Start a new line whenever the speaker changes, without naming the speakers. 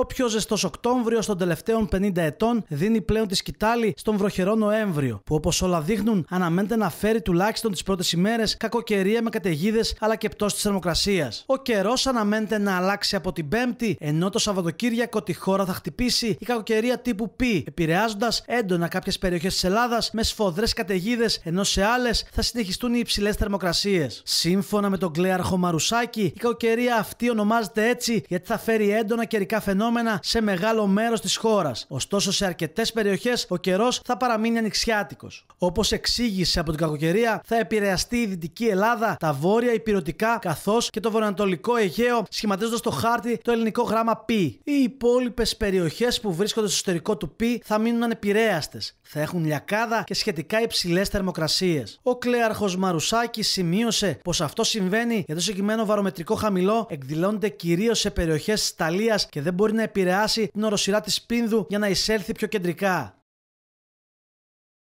Ο πιο ζεστός Οκτώβριος των τελευταίων 50 ετών δίνει πλέον τη σκητάλη στον βροχερό Νοέμβριο, που όπως όλα δείχνουν αναμένεται να φέρει τουλάχιστον τις πρώτες ημέρες κακοκαιρία με καταιγίδες αλλά και πτώση της θερμοκρασίας. Ο καιρός αναμένεται να αλλάξει από την Πέμπτη, ενώ το Σαββατοκύριακο τη χώρα θα χτυπήσει η κακοκαιρία τύπου Π, επηρεάζοντας έντονα κάποιες περιοχές της Ελλάδας με σφοδρές καταιγίδες, ενώ σε άλλες θα συνεχιστούν οι υψηλές θερμοκρασίες. Σύμφωνα με τον κλέαρχο Μαρουσάκη, η κακοκαιρία αυτή ονομάζεται έτσι γιατί θα φέρει έντονα καιρικά φαινόμενα φαινόμενα σε μεγάλο μέρος της χώρας. Ωστόσο, σε αρκετές περιοχές ο καιρός θα παραμείνει ανοιξιάτικος. Όπως εξήγησε από την κακοκαιρία, θα επηρεαστεί η Δυτική Ελλάδα, τα βόρεια υπηρετικά καθώς και το βορειοανατολικό Αιγαίο, σχηματίζοντας το χάρτη το ελληνικό γράμμα π. Οι υπόλοιπες περιοχές που βρίσκονται στο εσωτερικό του π θα μείνουν ανεπηρέαστες. Θα έχουν λιακάδα και σχετικά υψηλές θερμοκρασίες. Ο κλέαρχος Μαρουσάκης σημείωσε πως αυτό συμβαίνει γιατί το συγκεκριμένο βαρομετρικό χαμηλό εκδηλώνεται κυρίως σε περιοχές της Ιταλία και δεν μπορεί να επηρεάσει την οροσυρά της Πίνδου για να εισέλθει πιο κεντρικά.